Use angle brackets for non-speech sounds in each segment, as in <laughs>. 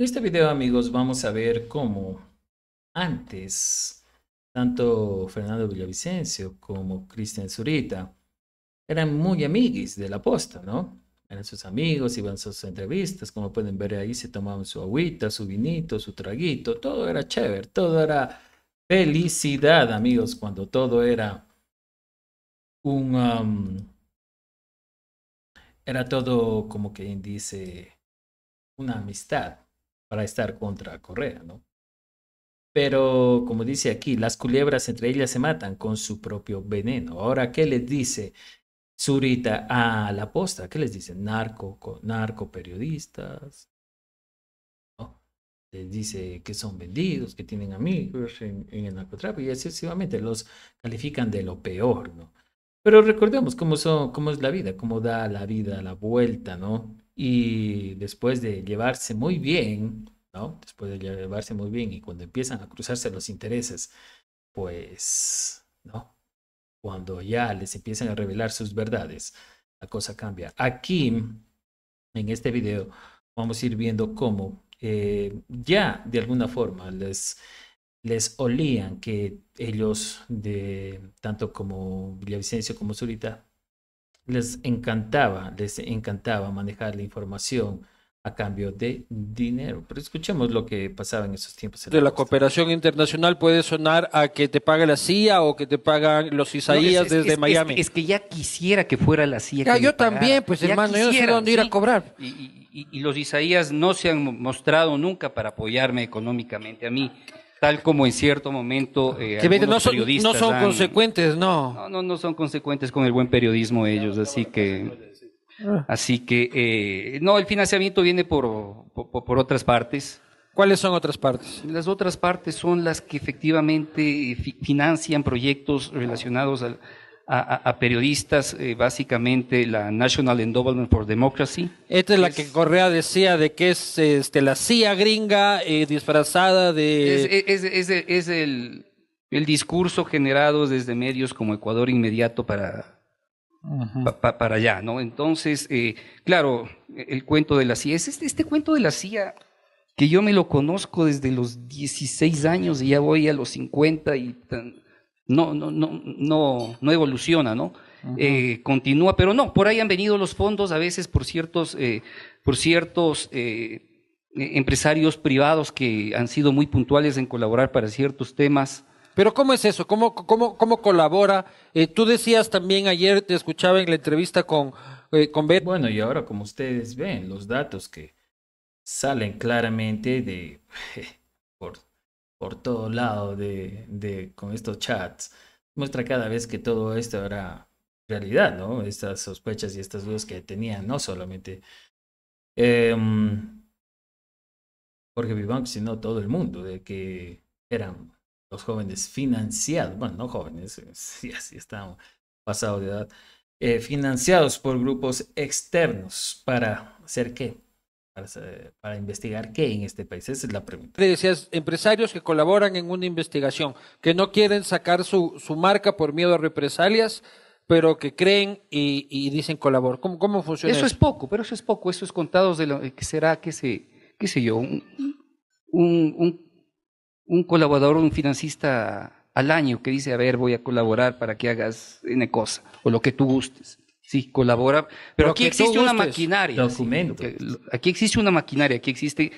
En este video amigos vamos a ver cómo antes tanto Fernando Villavicencio como Cristian Zurita eran muy amiguis de la posta, ¿no? Eran sus amigos, iban sus entrevistas, como pueden ver ahí se tomaban su agüita, su vinito, su traguito, todo era chévere, todo era felicidad amigos, cuando todo era un... Um, era todo como quien dice una amistad para estar contra Correa, ¿no? Pero, como dice aquí, las culebras entre ellas se matan con su propio veneno. Ahora, ¿qué les dice Zurita a la posta? ¿Qué les dice? Narco, narco periodistas. Les dice que son vendidos, que tienen amigos en, el narcotráfico y excesivamente los califican de lo peor, ¿no? Pero recordemos cómo, son, cómo es la vida, cómo da la vida la vuelta, ¿no? y después de llevarse muy bien, ¿no? Después de llevarse muy bien y cuando empiezan a cruzarse los intereses, pues, ¿no? Cuando ya les empiezan a revelar sus verdades, la cosa cambia. Aquí, en este video, vamos a ir viendo cómo eh, ya de alguna forma les, les olían que ellos, de, tanto como Villavicencio como Zurita, les encantaba, les encantaba manejar la información a cambio de dinero. Pero escuchemos lo que pasaba en esos tiempos. de la, cooperación internacional puede sonar a que te paga la CIA o que te pagan los Isaías desde Miami. es, que ya quisiera que fuera la CIA. yo también, pues hermano, yo no sé dónde ir a cobrar. Y, y los Isaías no se han mostrado nunca para apoyarme económicamente a mí tal como en cierto momento eh, algunos son, periodistas no son consecuentes, no. no. no. son consecuentes con el buen periodismo ellos, así que... Ah. Así que, eh, no, el financiamiento viene por otras partes. ¿Cuáles son otras partes? Las otras partes son las que efectivamente financian proyectos relacionados al, a, periodistas, eh, básicamente la National Endowment for Democracy. Esta es, la que Correa decía de que es este, la CIA gringa eh, disfrazada de... E, es, el, el, discurso generado desde medios como Ecuador Inmediato para, para allá, ¿no? Entonces, eh, claro, el cuento de la CIA, este, este, cuento de la CIA que yo me lo conozco desde los 16 años y ya voy a los 50 y no, no, no, no, no evoluciona, ¿no? Eh, continúa, pero no, por ahí han venido los fondos a veces por ciertos, eh, por ciertos eh, e, empresarios privados que han sido muy puntuales en colaborar para ciertos temas. Pero ¿cómo es eso? ¿Cómo, cómo, cómo colabora? Eh, tú decías también ayer, te escuchaba en la entrevista con, con Bueno, y ahora como ustedes ven, los datos que salen claramente de... <laughs> por todo lado de, con estos chats, muestra cada vez que todo esto era realidad, ¿no? Estas sospechas y estas dudas que tenían, no solamente em, Jorge Vivanco, sino todo el mundo, de que eran los jóvenes financiados, bueno, no jóvenes, <laughs> sí, así están pasado de edad, eh, financiados por grupos externos para hacer qué? para, investigar qué en este país? Esa es la pregunta. Le decías, empresarios que colaboran en una investigación, que no quieren sacar su, marca por miedo a represalias, pero que creen y, dicen colaborar. ¿Cómo, ¿Cómo, funciona eso? Eso es poco, pero eso es poco. Eso es contados de lo que será, qué sé, qué sé yo, un, un, un, colaborador, un financista al año que dice, a ver, voy a colaborar para que hagas una cosa o lo que tú gustes. Sí, colabora. Pero aquí existe una maquinaria. aquí existe una maquinaria, aquí existen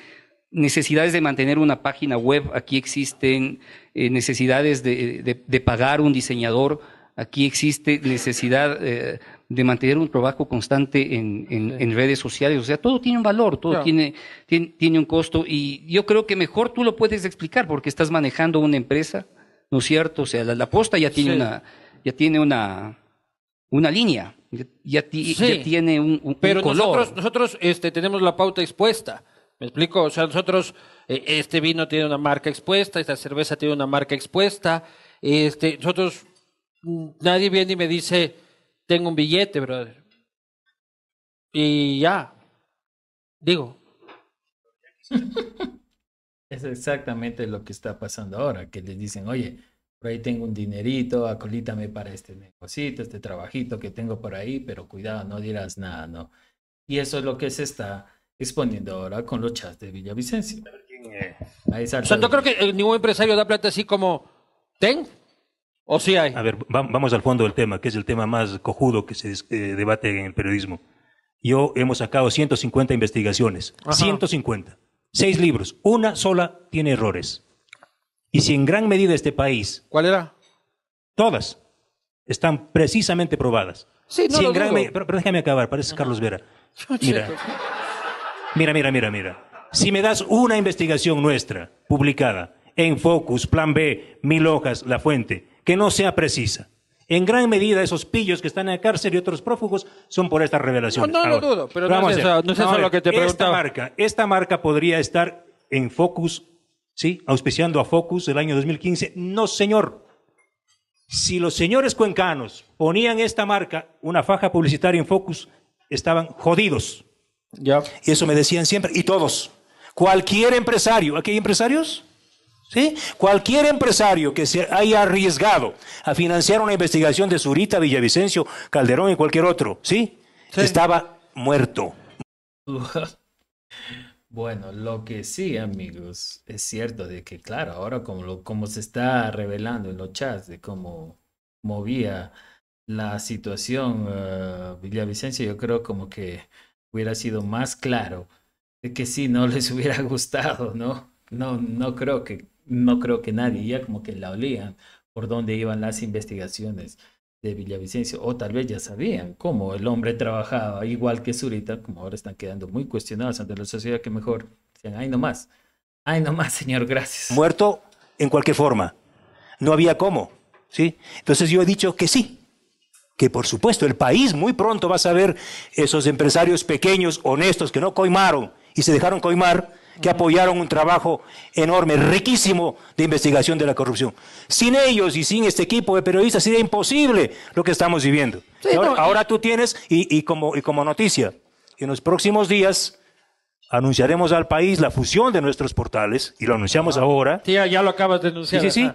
necesidades de mantener una página web, aquí existen eh, necesidades de, pagar un diseñador, aquí existe necesidad eh, de mantener un trabajo constante en, redes sociales. O sea, todo tiene un valor, todo tiene, tiene, un costo y yo creo que mejor tú lo puedes explicar porque estás manejando una empresa, ¿no es cierto? O sea, la, posta ya tiene una... Ya tiene una, una línea, ya, ti, tiene un, pero color. Nosotros, nosotros este, tenemos la pauta expuesta. ¿Me explico? O sea, nosotros, eh, este vino tiene una marca expuesta, esta cerveza tiene una marca expuesta. Este, nosotros, mm, nadie viene y me dice, tengo un billete, brother. Y ya. Digo. Es exactamente lo que está pasando ahora, que les dicen, oye, por ahí tengo un dinerito, acolítame para este negocito, este trabajito que tengo por ahí, pero cuidado, no dirás nada, ¿no? Y eso es lo que se está exponiendo ahora con los chats de Villavicencio. Eh, o sea, no creo que eh, ningún empresario da plata así como, ten, o sí hay. A ver, vamos al fondo del tema, que es el tema más cojudo que se eh, debate en el periodismo. Yo hemos sacado 150 investigaciones, 150, seis libros, una sola tiene errores. Y si en gran medida este país. ¿Cuál era? Todas están precisamente probadas. Sí, no pero, déjame acabar, parece Carlos Vera. <laughs> Mira, mira, mira, mira, mira. Si me das una investigación nuestra, publicada, en Focus, Plan B, Mil Hojas, La Fuente, que no sea precisa, en gran medida esos pillos que están en la cárcel y otros prófugos son por estas revelaciones. No, lo dudo, pero no es, eso, lo que te preguntaba. Esta marca, esta marca podría estar en Focus, ¿sí? Auspiciando a Focus el año 2015. No, señor. Si los señores cuencanos ponían esta marca, una faja publicitaria en Focus, estaban jodidos. Ya. Y eso me decían siempre, y todos. Cualquier empresario, ¿aquí hay empresarios? ¿Sí? Cualquier empresario que se haya arriesgado a financiar una investigación de Zurita, Villavicencio, Calderón y cualquier otro, sí. Estaba muerto. <laughs> Bueno, lo que sí, amigos, es cierto de que, claro, ahora como, lo, como se está revelando en los chats de cómo movía la situación uh, eh, Villavicencio, yo creo como que hubiera sido más claro de que sí, no <laughs> les hubiera gustado, ¿no? No, no creo que, no creo que nadie, ya como que la olían por dónde iban las investigaciones de Villavicencio, o tal vez ya sabían cómo el hombre trabajaba, igual que Zurita, como ahora están quedando muy cuestionados ante la sociedad, que mejor sean ay, no más, ay, no más, señor, gracias. Muerto en cualquier forma, no había cómo, ¿sí? Entonces yo he dicho que sí, que por supuesto el país muy pronto va a saber esos empresarios pequeños, honestos, que no coimaron y se dejaron coimar, que apoyaron un trabajo enorme, riquísimo de investigación de la corrupción. Sin ellos y sin este equipo de periodistas sería imposible lo que estamos viviendo. ahora, tú tienes, y, como, noticia, en los próximos días anunciaremos al país la fusión de nuestros portales, y lo anunciamos ahora. Ya ya lo acabas de anunciar. Sí, sí,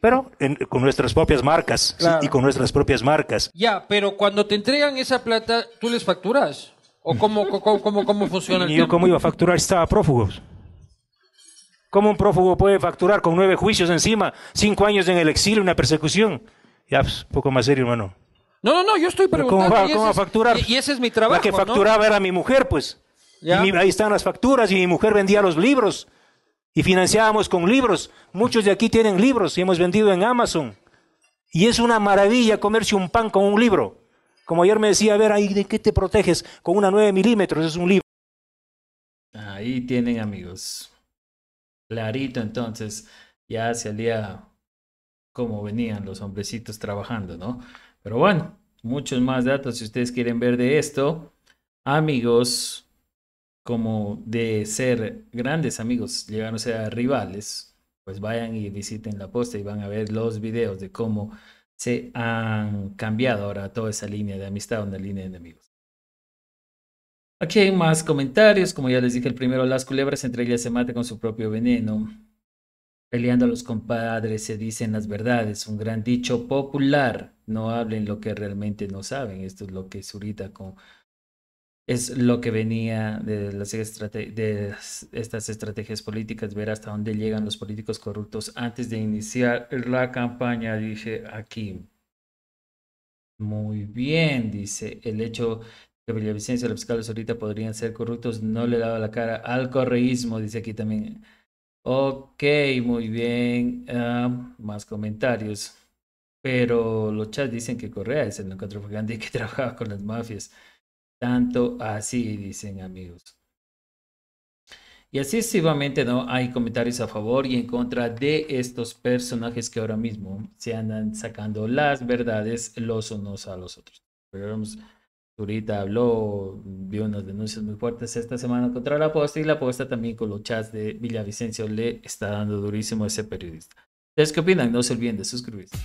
pero con nuestras propias marcas y con nuestras propias marcas. Ya, pero cuando te entregan esa plata, tú les facturas. ¿O cómo, cómo, cómo, funciona el ¿Y yo cómo iba a facturar estaba prófugo? ¿Cómo un prófugo puede facturar con nueve juicios encima, cinco años en el exilio, una persecución? Ya, pues, poco más serio, hermano. No, no, no, yo estoy preguntando. ¿Cómo, va, a facturar? y ese es mi trabajo. La que facturaba era mi mujer, pues. ahí están las facturas y mi mujer vendía los libros y financiábamos con libros. Muchos de aquí tienen libros y hemos vendido en Amazon. Y es una maravilla comerse un pan con un libro. Como ayer me decía, a ver, ahí, ¿de qué te proteges? Con una 9 milímetros, es un libro. Ahí tienen, amigos. Clarito, entonces, ya se alía como venían los hombrecitos trabajando, ¿no? Pero bueno, muchos más datos si ustedes quieren ver de esto. Amigos, como de ser grandes amigos, llegándose a rivales, pues vayan y visiten la posta y van a ver los videos de cómo se han cambiado ahora toda esa línea de amistad, una línea de enemigos. Aquí hay más comentarios, como ya les dije el primero, las culebras entre ellas se matan con su propio veneno. Peleando a los compadres se dicen las verdades, un gran dicho popular, no hablen lo que realmente no saben. Esto es lo que Zurita con, es lo que venía de, las de estas estrategias políticas, ver hasta dónde llegan los políticos corruptos antes de iniciar la campaña, dice aquí. Muy bien, dice, el hecho que Villavicencio y los fiscales ahorita podrían ser corruptos no le daba la cara al correísmo, dice aquí también. Ok, muy bien, ah, más comentarios. Pero los chats dicen que Correa es el narcotraficante que <laughs> trabajaba con las mafias. Tanto así, dicen amigos. Y así ¿no? Hay comentarios a favor y en contra de estos personajes que ahora mismo se andan sacando las verdades los unos a los otros. Turita habló, vio unas denuncias muy fuertes esta semana contra la apuesta y la apuesta también con los chats de Villavicencio le está dando durísimo a ese periodista. ¿Ustedes qué opinan? No se olviden de suscribirse.